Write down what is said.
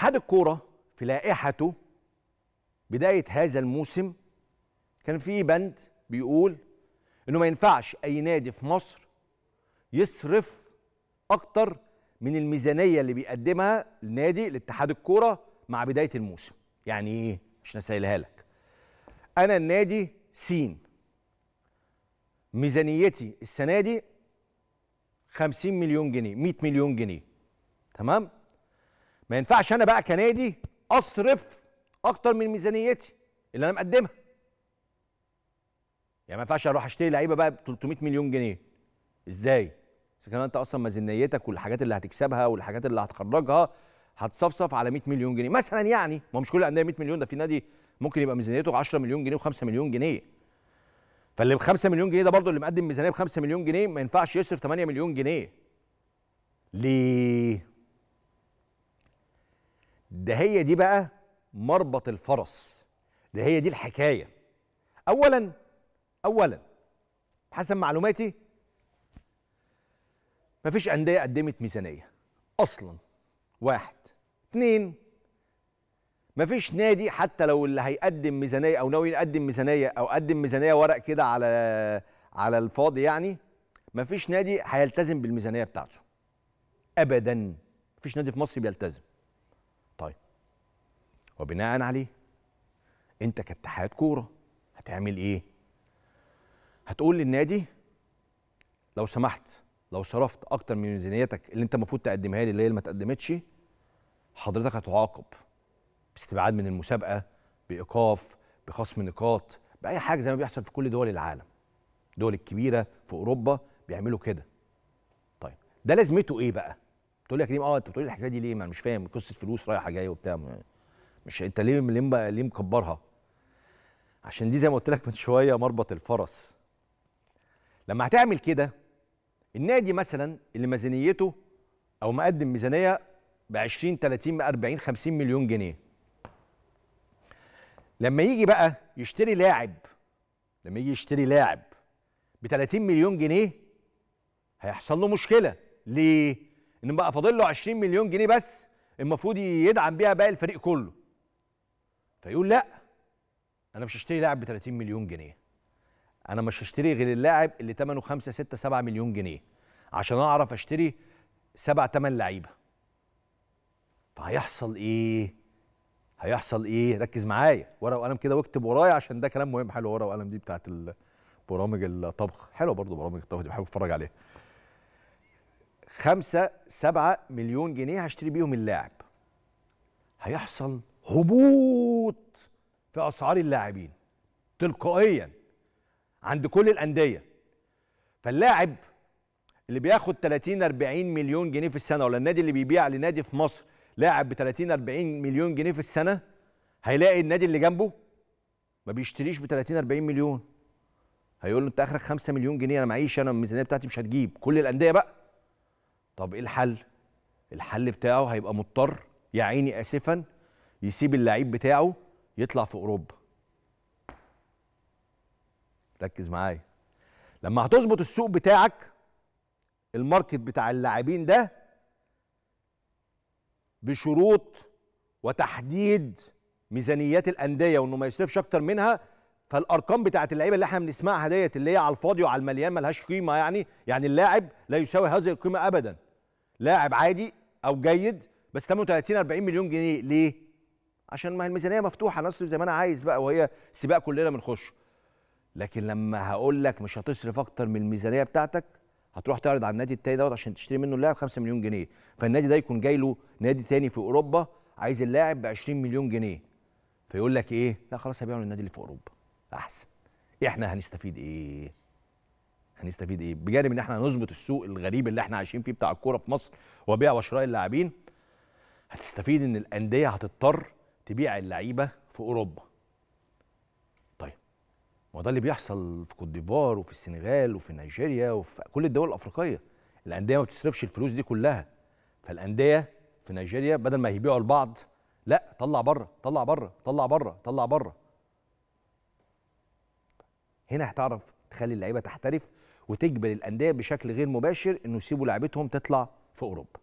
اتحاد الكوره في لائحته بدايه هذا الموسم كان في بند بيقول انه ما ينفعش اي نادي في مصر يصرف اكتر من الميزانيه اللي بيقدمها النادي لاتحاد الكوره مع بدايه الموسم يعني ايه مش نسهلها لك انا النادي سين ميزانيتي السنه دي 50 مليون جنيه 100 مليون جنيه تمام ما ينفعش انا بقى كنادي اصرف اكتر من ميزانيتي اللي انا مقدمها يعني ما ينفعش اروح اشتري لعيبه بقى ب 300 مليون جنيه ازاي اذا كان انت اصلا ميزانيتك والحاجات اللي هتكسبها والحاجات اللي هتخرجها هتصفصف على 100 مليون جنيه مثلا يعني ما مش كل الانديه 100 مليون ده في نادي ممكن يبقى ميزانيته 10 مليون جنيه و5 مليون جنيه فاللي ب 5 مليون جنيه ده برضه اللي مقدم ميزانيه ب 5 مليون جنيه ما ينفعش يصرف 8 مليون جنيه ليه ده هي دي بقى مربط الفرس ده هي دي الحكايه اولا اولا حسب معلوماتي مفيش انديه قدمت ميزانيه اصلا واحد اتنين مفيش نادي حتى لو اللي هيقدم ميزانيه او ناوي يقدم ميزانيه او قدم ميزانيه ورق كده على على الفاضي يعني مفيش نادي هيلتزم بالميزانيه بتاعته ابدا مفيش نادي في مصر بيلتزم طيب وبناء عليه انت كاتحاد كوره هتعمل ايه هتقول للنادي لو سمحت لو صرفت اكتر من ميزانيتك اللي انت المفروض تقدمها لي اللي هي ما تقدمتش حضرتك هتعاقب باستبعاد من المسابقه بايقاف بخصم نقاط باي حاجه زي ما بيحصل في كل دول العالم الدول الكبيره في اوروبا بيعملوا كده طيب ده لازمته ايه بقى تقول لي يا كريم اه انت بتقول الحكايه دي ليه ما انا مش فاهم قصه فلوس رايحه جايه وبتاع مش انت ليه ليه ليه مكبرها عشان دي زي ما قلت لك من شويه مربط الفرس لما هتعمل كده النادي مثلا اللي ميزانيته او مقدم ميزانيه ب 20 30 40 50 مليون جنيه لما يجي بقى يشتري لاعب لما يجي يشتري لاعب ب 30 مليون جنيه هيحصل له مشكله ليه ان بقى فاضل له 20 مليون جنيه بس المفروض يدعم بيها باقي الفريق كله فيقول لا انا مش هشتري لاعب ب 30 مليون جنيه انا مش هشتري غير اللاعب اللي ثمنه 5 6 7 مليون جنيه عشان اعرف اشتري 7 8 لعيبه فهيحصل ايه هيحصل ايه ركز معايا ورقه وقلم كده واكتب ورايا عشان ده كلام مهم حلو ورقه وقلم دي بتاعت برامج الطبخ حلوه برضو برامج الطبخ دي بحب اتفرج عليها 5 7 مليون جنيه هشتري بيهم اللاعب هيحصل هبوط في اسعار اللاعبين تلقائيا عند كل الانديه فاللاعب اللي بياخد 30 40 مليون جنيه في السنه ولا النادي اللي بيبيع لنادي في مصر لاعب ب 30 40 مليون جنيه في السنه هيلاقي النادي اللي جنبه ما بيشتريش ب 30 40 مليون هيقول له انت اخرك 5 مليون جنيه انا معيش انا الميزانيه بتاعتي مش هتجيب كل الانديه بقى طب ايه الحل الحل بتاعه هيبقى مضطر يا عيني اسفا يسيب اللعيب بتاعه يطلع في اوروبا ركز معايا لما هتظبط السوق بتاعك الماركت بتاع اللاعبين ده بشروط وتحديد ميزانيات الانديه وانه ما يصرفش اكتر منها فالارقام بتاعت اللعيبه اللي احنا بنسمعها ديت اللي هي على الفاضي وعلى المليان ملهاش قيمه يعني يعني اللاعب لا يساوي هذه القيمه ابدا لاعب عادي او جيد بس 38 40 مليون جنيه ليه عشان ما الميزانيه مفتوحه نصرف زي ما انا عايز بقى وهي سباق كلنا بنخش لكن لما هقول لك مش هتصرف اكتر من الميزانيه بتاعتك هتروح تعرض على النادي التاني دوت عشان تشتري منه اللاعب 5 مليون جنيه فالنادي ده يكون جاي له نادي تاني في اوروبا عايز اللاعب ب 20 مليون جنيه فيقول لك ايه لا خلاص هبيعه للنادي اللي في اوروبا احسن إيه، احنا هنستفيد ايه هنستفيد ايه بجانب ان احنا نظبط السوق الغريب اللي احنا عايشين فيه بتاع الكوره في مصر وبيع وشراء اللاعبين هتستفيد ان الانديه هتضطر تبيع اللعيبه في اوروبا طيب ما ده اللي بيحصل في كوت ديفوار وفي السنغال وفي نيجيريا وفي كل الدول الافريقيه الانديه ما بتصرفش الفلوس دي كلها فالانديه في نيجيريا بدل ما يبيعوا لبعض لا طلع بره طلع بره طلع بره طلع بره هنا هتعرف تخلي اللعيبه تحترف وتجبر الانديه بشكل غير مباشر انه يسيبوا لعيبتهم تطلع في اوروبا